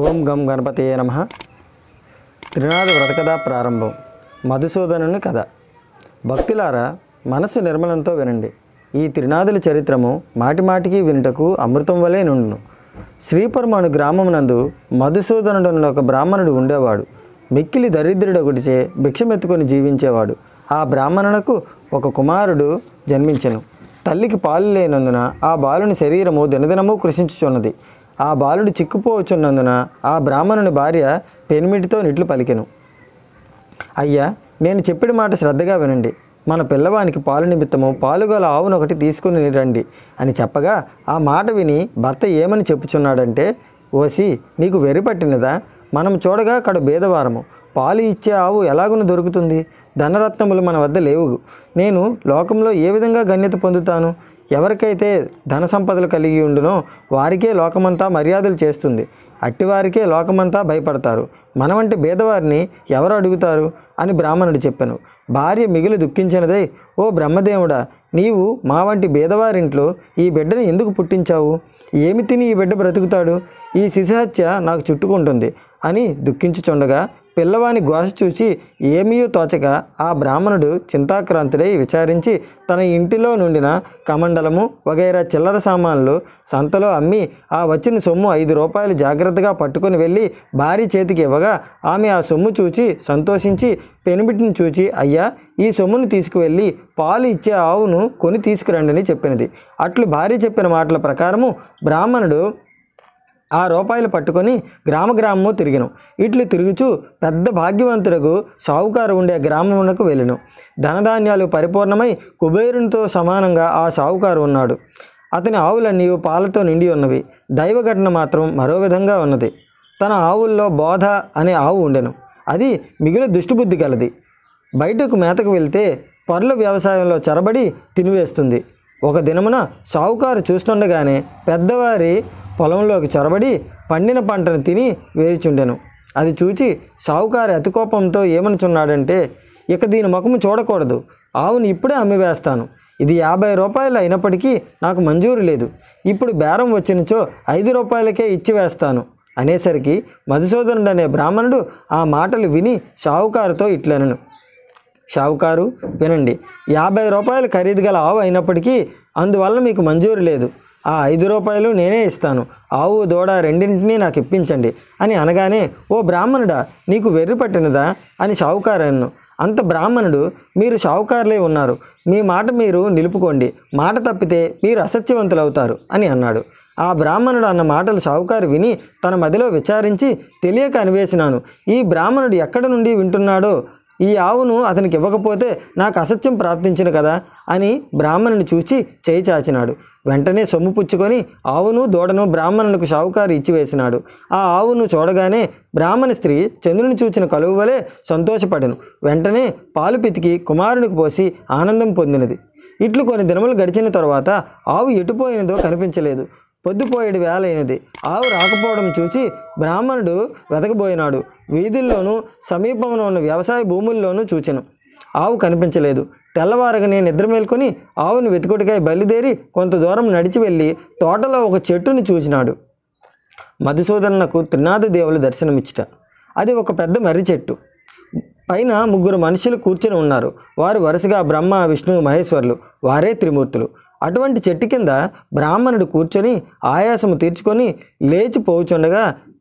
ఓం గం గణపతి నమ త్రినాథ వ్రతకథ ప్రారంభం మధుసూదనుని కథ భక్తులారా మనసు నిర్మలంతో వినండి ఈ త్రినాథుల చరిత్రము మాటిమాటికి వినుటకు అమృతం వలె నుండును శ్రీపురం గ్రామమునందు మధుసూదనుడు ఒక బ్రాహ్మణుడు ఉండేవాడు మిక్కిలి ఒకటిచే భిక్షమెత్తుకొని జీవించేవాడు ఆ బ్రాహ్మణునకు ఒక కుమారుడు జన్మించెను తల్లికి పాలు లేనందున ఆ బాలుని శరీరము దినదినము కృషించుచున్నది ఆ బాలుడు చిక్కుపోవచ్చున్నందున ఆ బ్రాహ్మణుని భార్య పెనిమిటితో నిట్లు పలికెను అయ్యా నేను చెప్పిన మాట శ్రద్ధగా వినండి మన పిల్లవానికి పాలు నిమిత్తము పాలుగల ఆవును ఒకటి తీసుకుని రండి అని చెప్పగా ఆ మాట విని భర్త ఏమని చెప్పుచున్నాడంటే ఓసి నీకు వెరిపట్టినదా పట్టినదా మనం చూడగా అక్కడ భేదవారము పాలు ఇచ్చే ఆవు ఎలాగున దొరుకుతుంది ధనరత్నములు మన వద్ద లేవు నేను లోకంలో ఏ విధంగా గణ్యత పొందుతాను ఎవరికైతే ధన సంపదలు కలిగి ఉండునో వారికే లోకమంతా మర్యాదలు చేస్తుంది అట్టివారికే లోకమంతా భయపడతారు మన వంటి భేదవారిని ఎవరు అడుగుతారు అని బ్రాహ్మణుడు చెప్పాను భార్య మిగిలి దుఃఖించినదై ఓ బ్రహ్మదేవుడా నీవు మా వంటి భేదవారింట్లో ఈ బిడ్డను ఎందుకు పుట్టించావు ఏమి తిని ఈ బిడ్డ బ్రతుకుతాడు ఈ శిశుహత్య నాకు చుట్టుకుంటుంది అని దుఃఖించుచుండగా పిల్లవాని గోస చూసి ఏమీయూ తోచక ఆ బ్రాహ్మణుడు చింతాక్రాంతుడై విచారించి తన ఇంటిలో నుండిన కమండలము వగైరా చిల్లర సామాన్లు సంతలో అమ్మి ఆ వచ్చిన సొమ్ము ఐదు రూపాయలు జాగ్రత్తగా పట్టుకుని వెళ్ళి భారీ చేతికి ఇవ్వగా ఆమె ఆ సొమ్ము చూచి సంతోషించి పెనిమిటిని చూచి అయ్యా ఈ సొమ్మును తీసుకువెళ్ళి పాలు ఇచ్చే ఆవును కొని తీసుకురండని చెప్పినది అట్లు భార్య చెప్పిన మాటల ప్రకారము బ్రాహ్మణుడు ఆ రూపాయలు పట్టుకొని గ్రామ గ్రామము తిరిగిను ఇట్లు తిరుగుచూ పెద్ద భాగ్యవంతులకు సావుకారు ఉండే గ్రామమునకు వెళ్ళిను ధనధాన్యాలు పరిపూర్ణమై కుబేరునితో సమానంగా ఆ సావుకారు ఉన్నాడు అతని ఆవులన్నీ పాలతో నిండి ఉన్నవి దైవఘటన మాత్రం మరో విధంగా ఉన్నది తన ఆవుల్లో బోధ అనే ఆవు ఉండెను అది మిగిలిన దుష్టిబుద్ధి గలది బయటకు మేతకు వెళ్తే పర్ల వ్యవసాయంలో చరబడి తినివేస్తుంది ఒక దినమున సావుకారు చూస్తుండగానే పెద్దవారి పొలంలోకి చొరబడి పండిన పంటను తిని వేయుచుండెను అది చూచి షావుకారి అతికోపంతో ఏమనుచున్నాడంటే ఇక దీని ముఖము చూడకూడదు ఆవును ఇప్పుడే అమ్మివేస్తాను ఇది యాభై రూపాయలు అయినప్పటికీ నాకు మంజూరు లేదు ఇప్పుడు బేరం వచ్చినచో ఐదు రూపాయలకే ఇచ్చి వేస్తాను అనేసరికి మధుసూదనుడు అనే బ్రాహ్మణుడు ఆ మాటలు విని షావుకారుతో ఇట్లనను షావుకారు వినండి యాభై రూపాయలు ఖరీదు గల ఆవు అయినప్పటికీ అందువల్ల మీకు మంజూరు లేదు ఆ ఐదు రూపాయలు నేనే ఇస్తాను ఆవు దూడ రెండింటినీ నాకు ఇప్పించండి అని అనగానే ఓ బ్రాహ్మణుడా నీకు వెర్రి పట్టినదా అని షావుకారన్ను అంత బ్రాహ్మణుడు మీరు షావుకారులే ఉన్నారు మీ మాట మీరు నిలుపుకోండి మాట తప్పితే మీరు అసత్యవంతులవుతారు అని అన్నాడు ఆ బ్రాహ్మణుడు అన్న మాటలు షావుకారు విని తన మదిలో విచారించి తెలియక అనివేసినాను ఈ బ్రాహ్మణుడు ఎక్కడ నుండి వింటున్నాడో ఈ ఆవును అతనికి ఇవ్వకపోతే నాకు అసత్యం ప్రాప్తించిన కదా అని బ్రాహ్మణుని చూచి చేయి చాచినాడు వెంటనే సొమ్ము పుచ్చుకొని ఆవును దూడను బ్రాహ్మణులకు షావుకారు ఇచ్చివేసినాడు ఆ ఆవును చూడగానే బ్రాహ్మణ స్త్రీ చంద్రుని చూచిన కలువ వలె సంతోషపడెను వెంటనే పాలు పితికి కుమారునికి పోసి ఆనందం పొందినది ఇట్లు కొన్ని దినములు గడిచిన తర్వాత ఆవు ఎటుపోయినదో కనిపించలేదు పొద్దుపోయేడు వేలైనది ఆవు రాకపోవడం చూచి బ్రాహ్మణుడు వెతకబోయినాడు వీధుల్లోనూ సమీపంలో ఉన్న వ్యవసాయ భూముల్లోనూ చూచెను ఆవు కనిపించలేదు తెల్లవారగానే నిద్ర మేల్కొని ఆవును వెతుకుడికై బయలుదేరి కొంత దూరం నడిచి వెళ్ళి తోటలో ఒక చెట్టుని చూచినాడు మధుసూదనకు త్రినాథ దేవుల దర్శనమిచ్చిట అది ఒక పెద్ద మర్రి చెట్టు పైన ముగ్గురు మనుషులు కూర్చొని ఉన్నారు వారు వరుసగా బ్రహ్మ విష్ణు మహేశ్వరులు వారే త్రిమూర్తులు అటువంటి చెట్టు కింద బ్రాహ్మణుడు కూర్చొని ఆయాసము తీర్చుకొని లేచి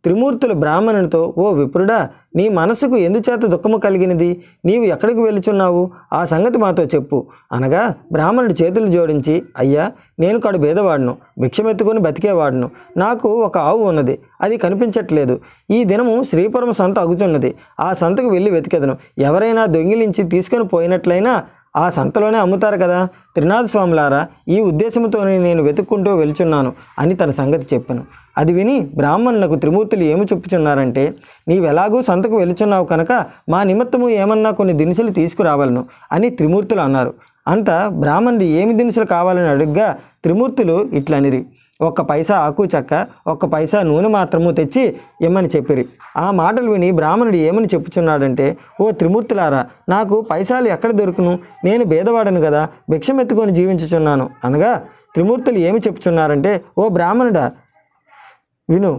త్రిమూర్తుల బ్రాహ్మణునితో ఓ విప్రుడా నీ మనసుకు ఎందుచేత దుఃఖము కలిగినది నీవు ఎక్కడికి వెళ్ళుచున్నావు ఆ సంగతి మాతో చెప్పు అనగా బ్రాహ్మణుడి చేతులు జోడించి అయ్యా నేను కడు భేదవాడును భిక్షమెత్తుకుని బతికేవాడును నాకు ఒక ఆవు ఉన్నది అది కనిపించట్లేదు ఈ దినము శ్రీపురం సంత అగుచున్నది ఆ సంతకు వెళ్ళి వెతికెదను ఎవరైనా దొంగిలించి తీసుకొని పోయినట్లయినా ఆ సంతలోనే అమ్ముతారు కదా త్రినాథ స్వాములారా ఈ ఉద్దేశంతోనే నేను వెతుక్కుంటూ వెలుచున్నాను అని తన సంగతి చెప్పాను అది విని బ్రాహ్మణులకు త్రిమూర్తులు ఏమి చెప్పుచున్నారంటే నీవెలాగూ సంతకు వెళుచున్నావు కనుక మా నిమిత్తము ఏమన్నా కొన్ని దినుసులు తీసుకురావలను అని త్రిమూర్తులు అన్నారు అంత బ్రాహ్మణుడు ఏమి దినుసులు కావాలని అడుగ్గా త్రిమూర్తులు ఇట్లనిరి ఒక్క పైసా ఆకు చెక్క ఒక్క పైసా నూనె మాత్రము తెచ్చి ఇమ్మని చెప్పిరి ఆ మాటలు విని బ్రాహ్మణుడు ఏమని చెప్పుచున్నాడంటే ఓ త్రిమూర్తులారా నాకు పైసాలు ఎక్కడ దొరుకును నేను భేదవాడను కదా భిక్షమెత్తుకొని జీవించుచున్నాను అనగా త్రిమూర్తులు ఏమి చెప్పుచున్నారంటే ఓ బ్రాహ్మణుడా విను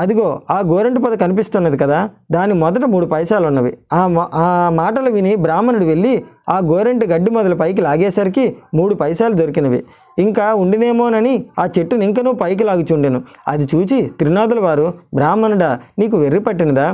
అదిగో ఆ గోరంటి పద కనిపిస్తున్నది కదా దాని మొదట మూడు పైసలు ఉన్నవి ఆ ఆ మాటలు విని బ్రాహ్మణుడు వెళ్ళి ఆ గోరంటి గడ్డి మొదలు పైకి లాగేసరికి మూడు పైసలు దొరికినవి ఇంకా ఉండినేమోనని ఆ చెట్టును ఇంకనూ పైకి లాగుచుండెను అది చూచి త్రినాథుల వారు బ్రాహ్మణుడా నీకు వెర్రి పట్టినదా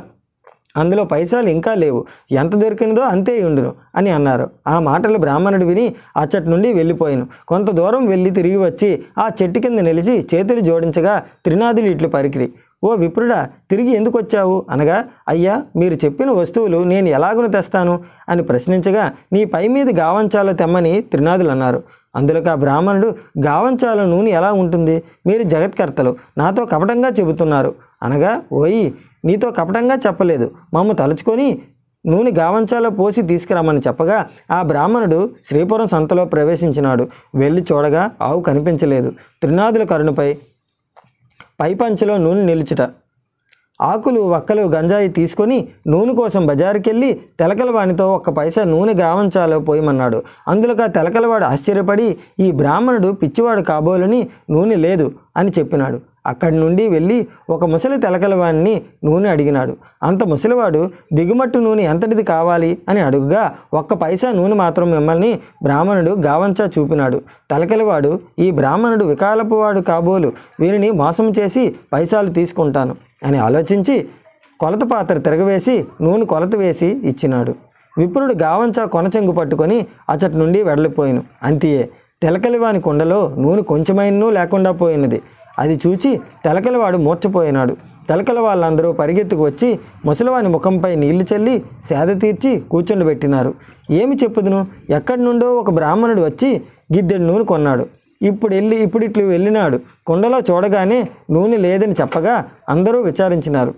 అందులో పైసలు ఇంకా లేవు ఎంత దొరికినదో అంతే ఉండును అని అన్నారు ఆ మాటలు బ్రాహ్మణుడు విని అచ్చటి నుండి వెళ్ళిపోయాను కొంత దూరం వెళ్ళి తిరిగి వచ్చి ఆ చెట్టు కింద నిలిచి చేతులు జోడించగా త్రినాదులు ఇట్లు పరికిరి ఓ విప్రుడా తిరిగి ఎందుకు వచ్చావు అనగా అయ్యా మీరు చెప్పిన వస్తువులు నేను ఎలాగున తెస్తాను అని ప్రశ్నించగా నీ పై మీద గావంచాలో తెమ్మని త్రినాదులు అన్నారు అందులోకి ఆ బ్రాహ్మణుడు గావంచాల నూనె ఎలా ఉంటుంది మీరు జగత్కర్తలు నాతో కపటంగా చెబుతున్నారు అనగా ఓయి నీతో కపటంగా చెప్పలేదు మమ్మ తలుచుకొని నూనె గావంచాలో పోసి తీసుకురామని చెప్పగా ఆ బ్రాహ్మణుడు శ్రీపురం సంతలో ప్రవేశించినాడు వెళ్ళి చూడగా ఆవు కనిపించలేదు త్రినాదుల కరుణపై పైపంచలో నూనె నిలుచుట ఆకులు వక్కలు గంజాయి తీసుకొని నూనె కోసం బజారుకెళ్ళి తెలకలవాణితో ఒక్క పైసా నూనె గావంచాలో పోయమన్నాడు అందులో తెలకలవాడు ఆశ్చర్యపడి ఈ బ్రాహ్మణుడు పిచ్చివాడు కాబోలని నూనె లేదు అని చెప్పినాడు అక్కడి నుండి వెళ్ళి ఒక ముసలి తెలకలవాణ్ణి నూనె అడిగినాడు అంత ముసలివాడు దిగుమట్టు నూనె ఎంతటిది కావాలి అని అడుగుగా ఒక్క పైసా నూనె మాత్రం మిమ్మల్ని బ్రాహ్మణుడు గావంచా చూపినాడు తలకలివాడు ఈ బ్రాహ్మణుడు వికాలపువాడు కాబోలు వీరిని మోసం చేసి పైసాలు తీసుకుంటాను అని ఆలోచించి కొలత పాత్ర తిరగవేసి నూనె కొలత వేసి ఇచ్చినాడు విప్రుడు గావంచా కొనచెంగు పట్టుకొని అచ్చటి నుండి వెడలిపోయాను అంతియే తెలకలివాని కుండలో నూనె కొంచెమైనూ లేకుండా పోయినది అది చూచి తెలకలవాడు మూర్చపోయినాడు తెలకల వాళ్ళందరూ పరిగెత్తుకు వచ్చి ముసలివాని ముఖంపై నీళ్లు చల్లి సేద తీర్చి కూర్చుండబెట్టినారు ఏమి చెప్పుదును ఎక్కడి నుండో ఒక బ్రాహ్మణుడు వచ్చి గిద్దెడు నూనె కొన్నాడు ఇప్పుడు వెళ్ళి ఇప్పుడు ఇట్లు వెళ్ళినాడు కుండలో చూడగానే నూనె లేదని చెప్పగా అందరూ విచారించినారు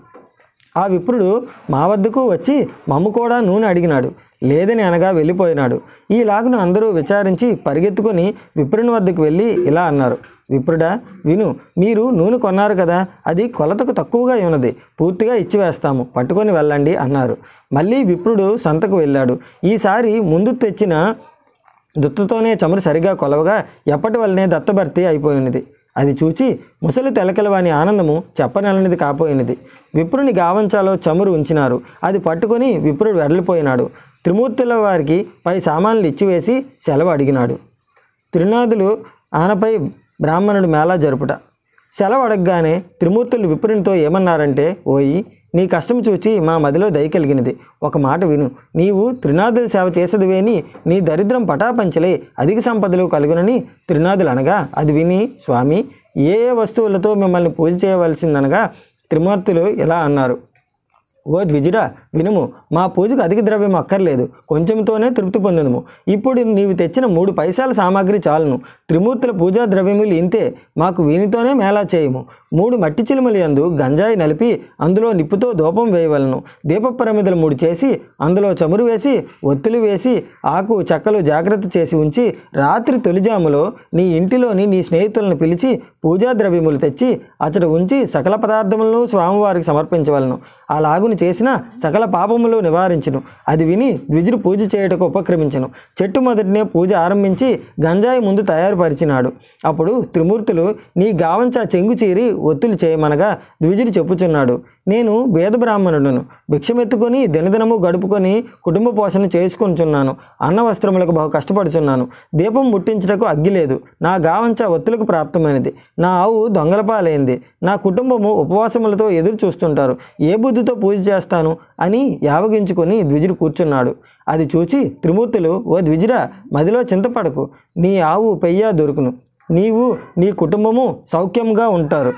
ఆ విప్రుడు మా వద్దకు వచ్చి మమ్మ కూడా నూనె అడిగినాడు లేదని అనగా వెళ్ళిపోయినాడు ఈలాగును అందరూ విచారించి పరిగెత్తుకొని విప్రుని వద్దకు వెళ్ళి ఇలా అన్నారు విప్రుడా విను మీరు నూనె కొన్నారు కదా అది కొలతకు తక్కువగా ఉన్నది పూర్తిగా ఇచ్చివేస్తాము పట్టుకొని వెళ్ళండి అన్నారు మళ్ళీ విప్రుడు సంతకు వెళ్ళాడు ఈసారి ముందు తెచ్చిన దుత్తుతోనే చమురు సరిగా కొలవగా ఎప్పటి వల్లనే దత్తభర్తి అయిపోయినది అది చూచి ముసలి తెలకలవాని ఆనందము చెప్పనలనిది కాపోయినది విప్రుని గావంచాలో చమురు ఉంచినారు అది పట్టుకొని విప్రుడు వెడలిపోయినాడు త్రిమూర్తుల వారికి పై సామాన్లు ఇచ్చివేసి సెలవు అడిగినాడు తిరునాథులు ఆనపై బ్రాహ్మణుడు మేళా జరుపుట సెలవు అడగగానే త్రిమూర్తులు విపుడినితో ఏమన్నారంటే ఓయి నీ కష్టం చూచి మా మదిలో దయ కలిగినది ఒక మాట విను నీవు త్రినాథుల సేవ చేసేదివేని నీ దరిద్రం పటాపంచలే అధిక సంపదలు కలుగునని త్రినాథులు అనగా అది విని స్వామి ఏ వస్తువులతో మిమ్మల్ని పూజ చేయవలసిందనగా త్రిమూర్తులు ఇలా అన్నారు ఓ ద్విజుడా వినుము మా పూజకు అధిక ద్రవ్యం అక్కర్లేదు కొంచెంతోనే తృప్తి పొందదుము ఇప్పుడు నీవు తెచ్చిన మూడు పైసల సామాగ్రి చాలును త్రిమూర్తుల పూజా ద్రవ్యములు ఇంతే మాకు వీనితోనే మేళా చేయము మూడు మట్టి అందు గంజాయి నలిపి అందులో నిప్పుతో దూపం వేయవలను దీపప్రమిదలు మూడు చేసి అందులో చమురు వేసి ఒత్తులు వేసి ఆకు చెక్కలు జాగ్రత్త చేసి ఉంచి రాత్రి తొలిజాములో నీ ఇంటిలోని నీ స్నేహితులను పిలిచి పూజా ద్రవ్యములు తెచ్చి అతడు ఉంచి సకల పదార్థములను స్వామివారికి సమర్పించవలను లాగును చేసిన సకల పాపములు నివారించును అది విని ద్విజుడు పూజ చేయుటకు ఉపక్రమించను చెట్టు మొదటినే పూజ ఆరంభించి గంజాయి ముందు తయారుపరిచినాడు అప్పుడు త్రిమూర్తులు నీ గావంచా చెంగు చీరి ఒత్తులు చేయమనగా ద్విజుడు చెప్పుచున్నాడు నేను వేద బ్రాహ్మణుడును భిక్షమెత్తుకొని దినదినము గడుపుకొని కుటుంబ పోషణ చేసుకుంటున్నాను అన్న వస్త్రములకు బహు కష్టపడుచున్నాను దీపం ముట్టించటకు అగ్గి లేదు నా గావంచ ఒత్తులకు ప్రాప్తమైనది నా ఆవు దొంగలపాలైంది నా కుటుంబము ఉపవాసములతో ఎదురు చూస్తుంటారు ఏ బుద్ధితో పూజ చేస్తాను అని యావగించుకొని ద్విజుడు కూర్చున్నాడు అది చూచి త్రిమూర్తులు ఓ ద్విజురా మదిలో చింతపడకు నీ ఆవు పెయ్యా దొరుకును నీవు నీ కుటుంబము సౌఖ్యంగా ఉంటారు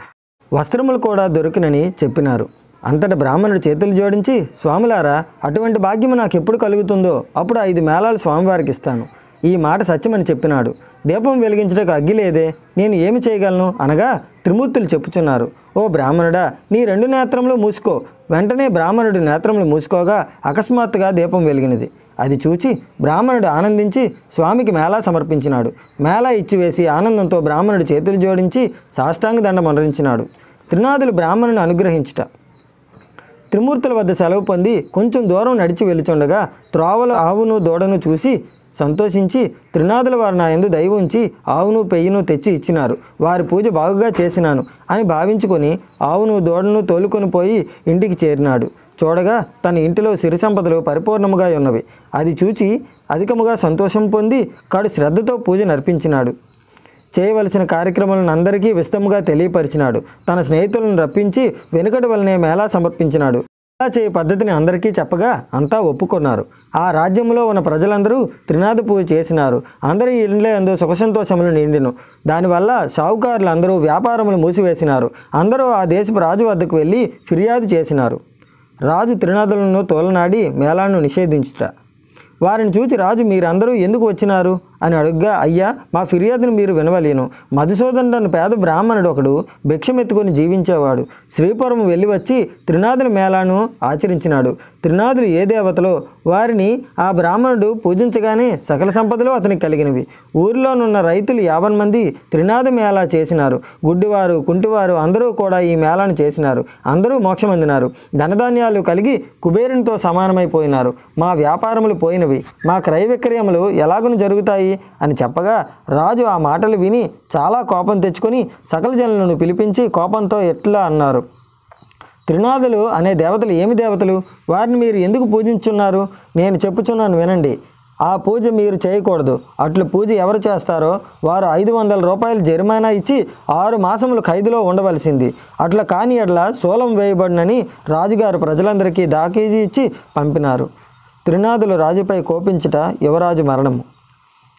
వస్త్రములు కూడా దొరికినని చెప్పినారు అంతట బ్రాహ్మణుడు చేతులు జోడించి స్వాములారా అటువంటి భాగ్యము నాకు ఎప్పుడు కలుగుతుందో అప్పుడు ఐదు మేళాలు స్వామివారికి ఇస్తాను ఈ మాట సత్యమని చెప్పినాడు దీపం వెలిగించడానికి అగ్గి లేదే నేను ఏమి చేయగలను అనగా త్రిమూర్తులు చెప్పుచున్నారు ఓ బ్రాహ్మణుడా నీ రెండు నేత్రములు మూసుకో వెంటనే బ్రాహ్మణుడి నేత్రములు మూసుకోగా అకస్మాత్తుగా దీపం వెలిగినది అది చూచి బ్రాహ్మణుడు ఆనందించి స్వామికి మేళా సమర్పించినాడు మేళా ఇచ్చివేసి ఆనందంతో బ్రాహ్మణుడు చేతులు జోడించి సాష్టాంగ దండం మరణించినాడు త్రినాథులు బ్రాహ్మణుని అనుగ్రహించుట త్రిమూర్తుల వద్ద సెలవు పొంది కొంచెం దూరం నడిచి వెళ్ళుచుండగా త్రోవలు ఆవును దూడను చూసి సంతోషించి త్రినాథుల వారు నా ఎందు దయ ఉంచి ఆవును పెయ్యను తెచ్చి ఇచ్చినారు వారి పూజ బాగుగా చేసినాను అని భావించుకొని ఆవును దూడను తోలుకొని పోయి ఇంటికి చేరినాడు చూడగా తన ఇంటిలో సిరి సంపదలు పరిపూర్ణముగా ఉన్నవి అది చూచి అధికముగా సంతోషం పొంది కాడు శ్రద్ధతో పూజ నర్పించినాడు చేయవలసిన కార్యక్రమాలను అందరికీ విస్తముగా తెలియపరిచినాడు తన స్నేహితులను రప్పించి వెనుకటి వలనే మేళా సమర్పించినాడు మేళా చేయ పద్ధతిని అందరికీ చెప్పగా అంతా ఒప్పుకున్నారు ఆ రాజ్యంలో ఉన్న ప్రజలందరూ త్రినాథ పూజ చేసినారు అందరి ఇళ్ళే అందరూ సుఖసంతోషములు నిండిను దానివల్ల షావుకారులు అందరూ వ్యాపారములు మూసివేసినారు అందరూ ఆ దేశపు రాజు వద్దకు వెళ్ళి ఫిర్యాదు చేసినారు రాజు త్రినాథులను తోలనాడి మేళాను నిషేధించుట వారిని చూచి రాజు మీరందరూ ఎందుకు వచ్చినారు అని అడుగ్గా అయ్యా మా ఫిర్యాదును మీరు వినవలేను మధుసూదనుడు పేద బ్రాహ్మణుడు ఒకడు భిక్షమెత్తుకొని జీవించేవాడు శ్రీపురం వెళ్ళి వచ్చి త్రినాథుల మేళాను ఆచరించినాడు త్రినాథులు ఏ దేవతలో వారిని ఆ బ్రాహ్మణుడు పూజించగానే సకల సంపదలు అతనికి కలిగినవి ఊరిలోనున్న రైతులు యాభై మంది త్రినాథ మేళా చేసినారు గుడ్డివారు కుంటివారు అందరూ కూడా ఈ మేళాను చేసినారు అందరూ మోక్షమందినారు ధనధాన్యాలు కలిగి కుబేరునితో సమానమైపోయినారు మా వ్యాపారములు పోయినవి మా క్రయ విక్రయములు ఎలాగను జరుగుతాయి అని చెప్పగా రాజు ఆ మాటలు విని చాలా కోపం తెచ్చుకొని సకల జనులను పిలిపించి కోపంతో ఎట్లా అన్నారు త్రినాథులు అనే దేవతలు ఏమి దేవతలు వారిని మీరు ఎందుకు పూజించున్నారు నేను చెప్పుచున్నాను వినండి ఆ పూజ మీరు చేయకూడదు అట్లు పూజ ఎవరు చేస్తారో వారు ఐదు వందల రూపాయలు జరిమానా ఇచ్చి ఆరు మాసములు ఖైదులో ఉండవలసింది అట్లా కాని అట్లా సోలం వేయబడినని రాజుగారు ప్రజలందరికీ దాకేజీ ఇచ్చి పంపినారు త్రినాథులు రాజుపై కోపించుట యువరాజు మరణము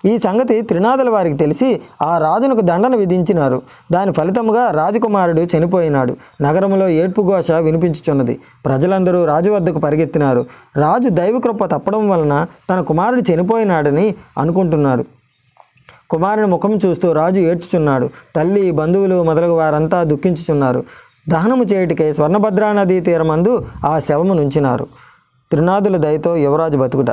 ఈ సంగతి త్రినాథుల వారికి తెలిసి ఆ రాజునకు దండన విధించినారు దాని ఫలితముగా రాజకుమారుడు చనిపోయినాడు నగరంలో ఏడ్పు ఘోష వినిపించుచున్నది ప్రజలందరూ రాజు వద్దకు పరిగెత్తినారు రాజు దైవకృప తప్పడం వలన తన కుమారుడు చనిపోయినాడని అనుకుంటున్నారు కుమారుని ముఖం చూస్తూ రాజు ఏడ్చుచున్నాడు తల్లి బంధువులు మొదలగు వారంతా దుఃఖించుచున్నారు దహనము చేయటికై స్వర్ణభద్రా నదీ తీరమందు ఆ శవము నుంచినారు త్రినాథుల దయతో యువరాజు బతుకుట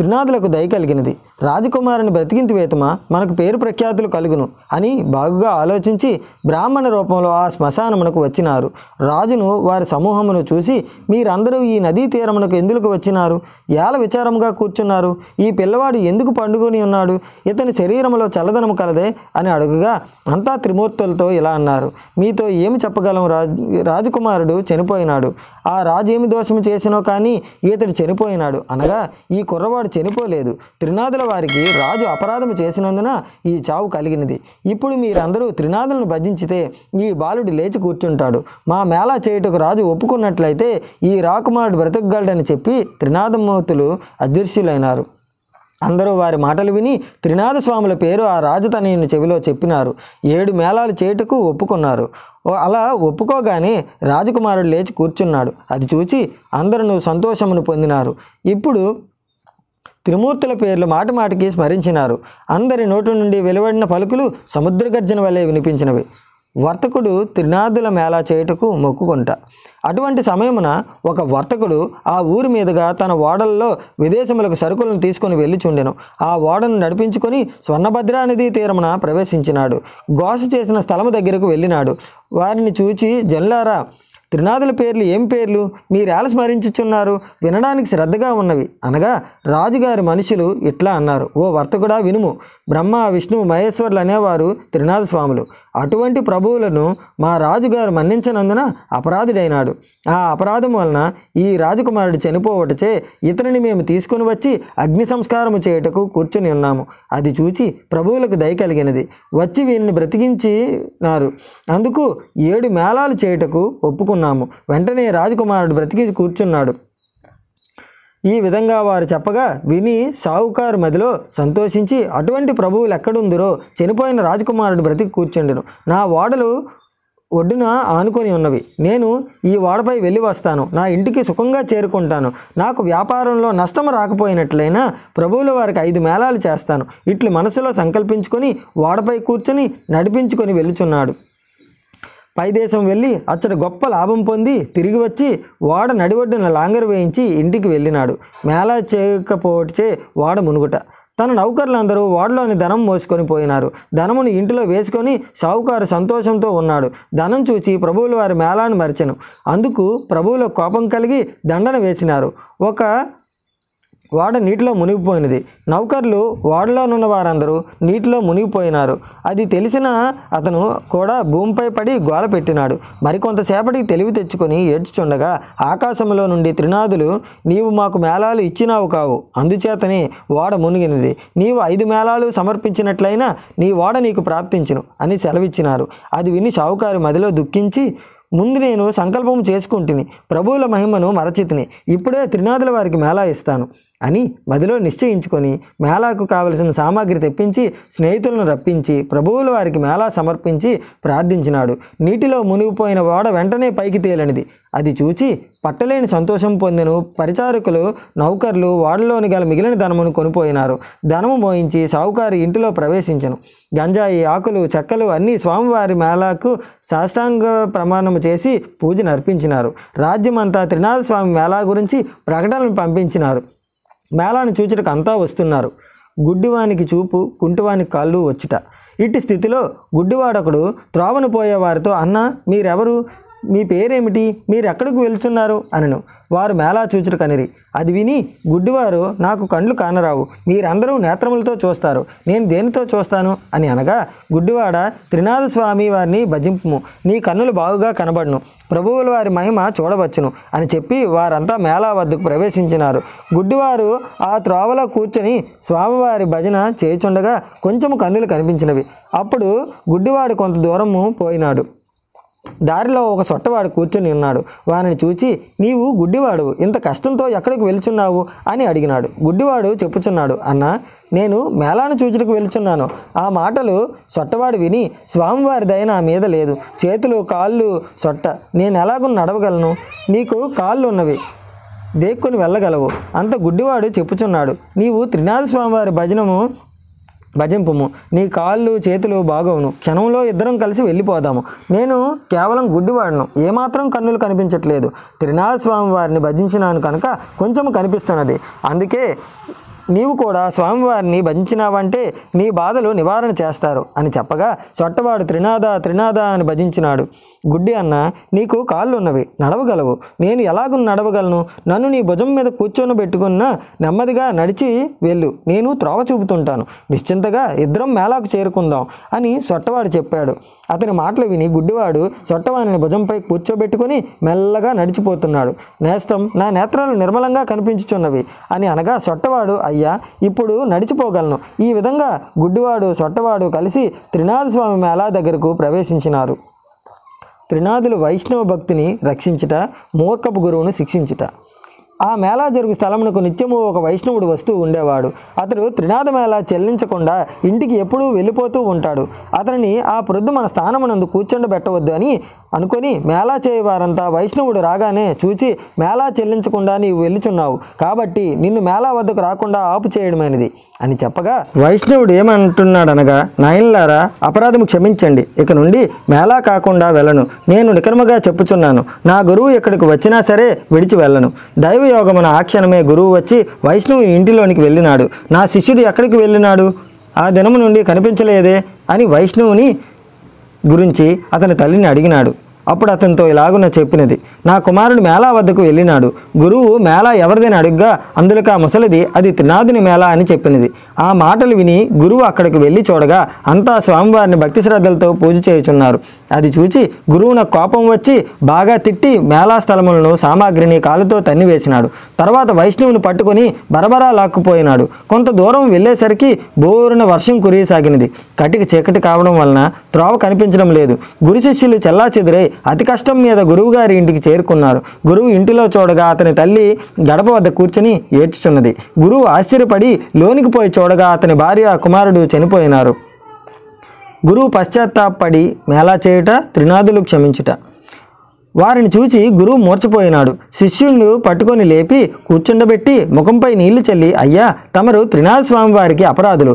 త్రినాథులకు దయ కలిగినది రాజకుమారుని బ్రతికింతి వేతమా మనకు పేరు ప్రఖ్యాతులు కలుగును అని బాగుగా ఆలోచించి బ్రాహ్మణ రూపంలో ఆ శ్మశానమునకు వచ్చినారు రాజును వారి సమూహమును చూసి మీరందరూ ఈ నదీ తీరమునకు ఎందుకు వచ్చినారు ఏల విచారముగా కూర్చున్నారు ఈ పిల్లవాడు ఎందుకు పండుగని ఉన్నాడు ఇతని శరీరంలో చల్లదనము కలదే అని అడుగుగా అంతా త్రిమూర్తులతో ఇలా అన్నారు మీతో ఏమి చెప్పగలం రాజు రాజకుమారుడు చనిపోయినాడు ఆ రాజు ఏమి దోషము చేసినో కానీ ఈతడు చనిపోయినాడు అనగా ఈ కుర్రవాడు చనిపోలేదు త్రినాదుల వారికి రాజు అపరాధము చేసినందున ఈ చావు కలిగినది ఇప్పుడు మీరందరూ త్రినాదులను భజించితే ఈ బాలుడు లేచి కూర్చుంటాడు మా మేళా చేయుటకు రాజు ఒప్పుకున్నట్లయితే ఈ రాకుమారుడు బ్రతకగలడని చెప్పి త్రినాదమూర్తులు అదృశ్యులైనారు అందరూ వారి మాటలు విని త్రినాథస్వాముల పేరు ఆ తనయుని చెవిలో చెప్పినారు ఏడు మేళాలు చేటుకు ఒప్పుకున్నారు అలా ఒప్పుకోగానే రాజకుమారుడు లేచి కూర్చున్నాడు అది చూచి అందరూ సంతోషమును పొందినారు ఇప్పుడు త్రిమూర్తుల పేర్లు మాటి మాటికి స్మరించినారు అందరి నోటి నుండి వెలువడిన పలుకులు సముద్ర గర్జన వలె వినిపించినవి వర్తకుడు త్రినాదుల మేళా చేయుటకు మొక్కుకుంట అటువంటి సమయమున ఒక వర్తకుడు ఆ ఊరి మీదుగా తన ఓడల్లో విదేశములకు సరుకులను తీసుకుని వెళ్ళి చుండెను ఆ ఓడను నడిపించుకొని స్వర్ణభద్రా నదీ తీరమున ప్రవేశించినాడు గోస చేసిన స్థలము దగ్గరకు వెళ్ళినాడు వారిని చూచి జల్లారా త్రినాదుల పేర్లు ఏం పేర్లు మీరేళ స్మరించుచున్నారు వినడానికి శ్రద్ధగా ఉన్నవి అనగా రాజుగారి మనుషులు ఇట్లా అన్నారు ఓ వర్తకుడా వినుము బ్రహ్మ విష్ణు మహేశ్వర్లు అనేవారు త్రినాథ స్వాములు అటువంటి ప్రభువులను మా రాజుగారు మన్నించినందున అపరాధుడైనాడు ఆ అపరాధం వలన ఈ రాజకుమారుడు చనిపోవటచే ఇతనిని మేము తీసుకుని వచ్చి అగ్ని సంస్కారము చేయుటకు కూర్చుని ఉన్నాము అది చూచి ప్రభువులకు దయ కలిగినది వచ్చి వీరిని బ్రతికించినారు అందుకు ఏడు మేళాలు చేయుటకు ఒప్పుకున్నాము వెంటనే రాజకుమారుడు బ్రతికి కూర్చున్నాడు ఈ విధంగా వారు చెప్పగా విని సాహుకారు మదిలో సంతోషించి అటువంటి ప్రభువులు ఎక్కడుందిరో చనిపోయిన రాజకుమారుడు బ్రతికి కూర్చుండెను నా ఓడలు ఒడ్డున ఆనుకొని ఉన్నవి నేను ఈ ఓడపై వెళ్ళి వస్తాను నా ఇంటికి సుఖంగా చేరుకుంటాను నాకు వ్యాపారంలో నష్టం రాకపోయినట్లయినా ప్రభువుల వారికి ఐదు మేళాలు చేస్తాను ఇట్లు మనసులో సంకల్పించుకొని ఓడపై కూర్చుని నడిపించుకొని వెళ్ళుచున్నాడు పైదేశం వెళ్ళి అచ్చడి గొప్ప లాభం పొంది తిరిగి వచ్చి ఓడ నడివడ్డున లాంగర్ వేయించి ఇంటికి వెళ్ళినాడు మేళా చేయకపోవటచే ఓడ మునుగుట తన నౌకర్లందరూ వాడలోని ధనం మోసుకొని పోయినారు ధనమును ఇంటిలో వేసుకొని షావుకారు సంతోషంతో ఉన్నాడు ధనం చూచి ప్రభువులు వారి మేళాను మరిచెను అందుకు ప్రభువుల కోపం కలిగి దండన వేసినారు ఒక ఓడ నీటిలో మునిగిపోయినది నౌకర్లు ఓడలోనున్న వారందరూ నీటిలో మునిగిపోయినారు అది తెలిసిన అతను కూడా భూమిపై పడి గోల పెట్టినాడు మరికొంతసేపటికి తెలివి తెచ్చుకొని ఏడ్చుచుండగా ఆకాశంలో నుండి త్రినాథులు నీవు మాకు మేళాలు ఇచ్చినావు కావు అందుచేతనే ఓడ మునిగినది నీవు ఐదు మేళాలు సమర్పించినట్లయినా నీ ఓడ నీకు ప్రాప్తించును అని సెలవిచ్చినారు అది విని షావుకారు మదిలో దుఃఖించి ముందు నేను సంకల్పం చేసుకుంటుని ప్రభువుల మహిమను మరచితిని ఇప్పుడే త్రినాథుల వారికి మేళా ఇస్తాను అని మదిలో నిశ్చయించుకొని మేళాకు కావలసిన సామాగ్రి తెప్పించి స్నేహితులను రప్పించి ప్రభువుల వారికి మేళా సమర్పించి ప్రార్థించినాడు నీటిలో మునిగిపోయిన ఓడ వెంటనే పైకి తేలినది అది చూచి పట్టలేని సంతోషం పొందిన పరిచారకులు నౌకర్లు వాడలోని గల మిగిలిన ధనమును కొనిపోయినారు ధనము మోయించి సాహుకారి ఇంటిలో ప్రవేశించను గంజాయి ఆకులు చెక్కలు అన్నీ స్వామివారి మేళాకు సాష్టాంగ ప్రమాణము చేసి పూజను అర్పించినారు రాజ్యమంతా త్రినాథస్వామి మేళా గురించి ప్రకటనలు పంపించినారు మేళాన్ని చూచుటకు అంతా వస్తున్నారు గుడ్డివానికి చూపు కుంటివానికి కాళ్ళు వచ్చిట ఇట్టి స్థితిలో గుడ్డివాడొకడు త్రోవను పోయేవారితో అన్న మీరెవరు మీ పేరేమిటి మీరు ఎక్కడికి వెళ్తున్నారు అనను వారు మేళా చూచురు కనిరి అది విని గుడ్డివారు నాకు కండ్లు కానరావు మీరందరూ నేత్రములతో చూస్తారు నేను దేనితో చూస్తాను అని అనగా గుడ్డివాడ త్రినాథ స్వామి వారిని భజింపుము నీ కన్నులు బాగుగా కనబడును ప్రభువుల వారి మహిమ చూడవచ్చును అని చెప్పి వారంతా మేళా వద్దకు ప్రవేశించినారు గుడ్డివారు ఆ త్రోవలో కూర్చొని స్వామివారి భజన చేయుచుండగా కొంచెము కన్నులు కనిపించినవి అప్పుడు గుడ్డివాడు కొంత దూరము పోయినాడు దారిలో ఒక సొట్టవాడు కూర్చొని ఉన్నాడు వారిని చూచి నీవు గుడ్డివాడు ఇంత కష్టంతో ఎక్కడికి వెళ్చున్నావు అని అడిగినాడు గుడ్డివాడు చెప్పుచున్నాడు అన్న నేను మేళాను చూచుటకు వెళ్చున్నాను ఆ మాటలు సొట్టవాడు విని స్వామివారి దయ నా మీద లేదు చేతులు కాళ్ళు సొట్ట నేను ఎలాగో నడవగలను నీకు కాళ్ళు ఉన్నవి దేక్కుని వెళ్ళగలవు అంత గుడ్డివాడు చెప్పుచున్నాడు నీవు త్రినాథ స్వామివారి భజనము భజింపము నీ కాళ్ళు చేతులు బాగోవును క్షణంలో ఇద్దరం కలిసి వెళ్ళిపోదాము నేను కేవలం గుడ్డివాడను ఏమాత్రం కన్నులు కనిపించట్లేదు త్రినాథస్వామి వారిని భజించినాను కనుక కొంచెం కనిపిస్తున్నది అందుకే నీవు కూడా స్వామివారిని భజించినావంటే నీ బాధలు నివారణ చేస్తారు అని చెప్పగా చొట్టవాడు త్రినాద త్రినాద అని భజించినాడు గుడ్డి అన్న నీకు కాళ్ళున్నవి నడవగలవు నేను ఎలాగూ నడవగలను నన్ను నీ భుజం మీద కూర్చొని పెట్టుకున్న నెమ్మదిగా నడిచి వెళ్ళు నేను త్రోవ చూపుతుంటాను నిశ్చింతగా ఇద్దరం మేళాకు చేరుకుందాం అని చొట్టవాడు చెప్పాడు అతని మాటలు విని గుడ్డివాడు చొట్టవాణిని భుజంపై కూర్చోబెట్టుకుని మెల్లగా నడిచిపోతున్నాడు నేస్తం నా నేత్రాలు నిర్మలంగా కనిపించుచున్నవి అని అనగా సొట్టవాడు అయ్యా ఇప్పుడు నడిచిపోగలను ఈ విధంగా గుడ్డివాడు సొట్టవాడు కలిసి త్రినాథస్వామి మేళా దగ్గరకు ప్రవేశించినారు త్రినాథులు వైష్ణవ భక్తిని రక్షించుట మూర్ఖపు గురువును శిక్షించుట ఆ మేళా జరుగు స్థలమునకు నిత్యము ఒక వైష్ణవుడు వస్తూ ఉండేవాడు అతడు త్రినాథ మేళా చెల్లించకుండా ఇంటికి ఎప్పుడూ వెళ్ళిపోతూ ఉంటాడు అతనిని ఆ ప్రొద్దు మన స్థానమునందు కూర్చుండబెట్టవద్దు అని అనుకొని మేళా చేయవారంతా వైష్ణవుడు రాగానే చూచి మేళా చెల్లించకుండా నీవు వెళ్ళుచున్నావు కాబట్టి నిన్ను మేళా వద్దకు రాకుండా ఆపు చేయడమైనది అని చెప్పగా వైష్ణవుడు ఏమంటున్నాడనగా నాయన్లారా అపరాధము క్షమించండి ఇక నుండి మేళా కాకుండా వెళ్ళను నేను నికరముగా చెప్పుచున్నాను నా గురువు ఇక్కడికి వచ్చినా సరే విడిచి వెళ్ళను దైవయోగమున ఆక్షణమే గురువు వచ్చి వైష్ణవు ఇంటిలోనికి వెళ్ళినాడు నా శిష్యుడు ఎక్కడికి వెళ్ళినాడు ఆ దినము నుండి కనిపించలేదే అని వైష్ణవుని గురించి అతని తల్లిని అడిగినాడు అప్పుడు అతనితో ఇలాగున చెప్పినది నా కుమారుడు మేళా వద్దకు వెళ్ళినాడు గురువు మేళా ఎవరిదని అడుగ్గా అందులోకి ఆ ముసలిది అది త్రినాథుని మేళా అని చెప్పినది ఆ మాటలు విని గురువు అక్కడికి వెళ్ళి చూడగా అంతా స్వామివారిని భక్తి శ్రద్ధలతో పూజ చేయుచున్నారు అది చూచి గురువున కోపం వచ్చి బాగా తిట్టి మేళా స్థలములను సామాగ్రిని కాలుతో తన్నివేసినాడు తర్వాత వైష్ణవుని పట్టుకుని బరబరా లాక్కుపోయినాడు కొంత దూరం వెళ్ళేసరికి బోరున వర్షం కురియసాగినది కటికి చీకటి కావడం వలన త్రోవ కనిపించడం లేదు గురు శిష్యులు చెల్లా చెదిరై అతి కష్టం మీద గురువుగారి ఇంటికి చేరుకున్నారు గురువు ఇంటిలో చూడగా అతని తల్లి గడప వద్ద కూర్చుని ఏడ్చుచున్నది గురువు ఆశ్చర్యపడి లోనికి పోయి చూడగా అతని భార్య కుమారుడు చనిపోయినారు గురువు పశ్చాత్తాపడి మేళా చేయుట త్రినాదులు క్షమించుట వారిని చూచి గురువు మూర్చపోయినాడు శిష్యుణ్ణి పట్టుకొని లేపి కూర్చుండబెట్టి ముఖంపై నీళ్లు చల్లి అయ్యా తమరు త్రినాథ స్వామి వారికి అపరాధులు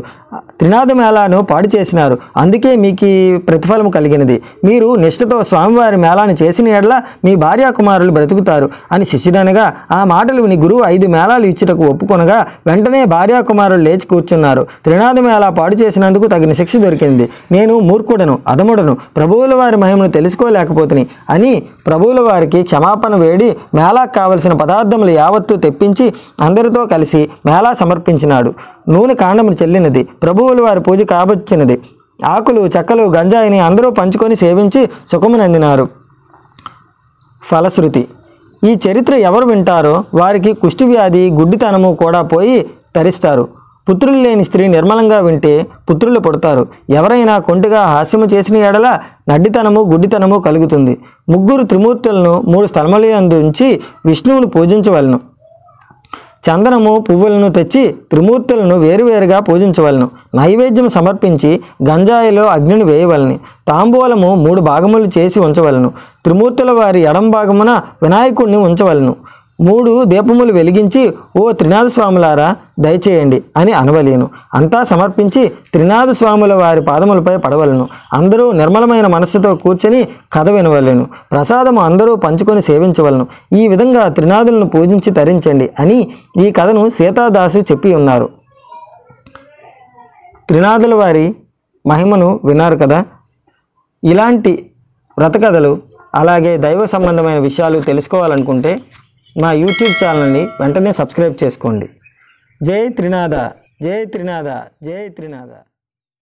మేళాను పాడు చేసినారు అందుకే మీకు ప్రతిఫలం కలిగినది మీరు నిష్ఠతో స్వామివారి మేళాను చేసిన ఎడల మీ భార్యా కుమారులు బ్రతుకుతారు అని శిష్యుడనగా ఆ మాటలు విని గురువు ఐదు మేళాలు ఇచ్చుటకు ఒప్పుకొనగా వెంటనే భార్యా కుమారులు లేచి కూర్చున్నారు త్రినాథమేళా పాడు చేసినందుకు తగిన శిక్ష దొరికింది నేను మూర్ఖుడను అధముడను ప్రభువుల వారి మహిమను తెలుసుకోలేకపోతుని అని ప్రభువుల వారికి క్షమాపణ వేడి మేళాకు కావలసిన పదార్థములు యావత్తు తెప్పించి అందరితో కలిసి మేళా సమర్పించినాడు నూనె కాండమును చెల్లినది ప్రభువులు వారి పూజ కాబచ్చినది ఆకులు చెక్కలు గంజాయిని అందరూ పంచుకొని సేవించి సుఖమునందినారు ఫలశ్రుతి ఈ చరిత్ర ఎవరు వింటారో వారికి కుష్టివ్యాధి గుడ్డితనము కూడా పోయి తరిస్తారు పుత్రులు లేని స్త్రీ నిర్మలంగా వింటే పుత్రులు పుడతారు ఎవరైనా కొంటిగా హాస్యము చేసిన ఎడల నడ్డితనము గుడ్డితనము కలుగుతుంది ముగ్గురు త్రిమూర్తులను మూడు స్థలములందు ఉంచి విష్ణువును పూజించవలను చందనము పువ్వులను తెచ్చి త్రిమూర్తులను వేరువేరుగా పూజించవలను నైవేద్యం సమర్పించి గంజాయిలో అగ్నిని వేయవలని తాంబూలము మూడు భాగములు చేసి ఉంచవలను త్రిమూర్తుల వారి ఎడం భాగమున వినాయకుడిని ఉంచవలను మూడు దీపములు వెలిగించి ఓ త్రినాథస్వాములారా దయచేయండి అని అనవలేను అంతా సమర్పించి త్రినాథస్వాముల వారి పాదములపై పడవలను అందరూ నిర్మలమైన మనస్సుతో కూర్చొని కథ వినవలను ప్రసాదము అందరూ పంచుకొని సేవించవలను ఈ విధంగా త్రినాథులను పూజించి తరించండి అని ఈ కథను సీతాదాసు చెప్పి ఉన్నారు త్రినాథుల వారి మహిమను విన్నారు కదా ఇలాంటి వ్రతకథలు అలాగే దైవ సంబంధమైన విషయాలు తెలుసుకోవాలనుకుంటే నా యూట్యూబ్ ఛానల్ని వెంటనే సబ్స్క్రైబ్ చేసుకోండి జై త్రినాథ జై త్రినాథ జై త్రినాథ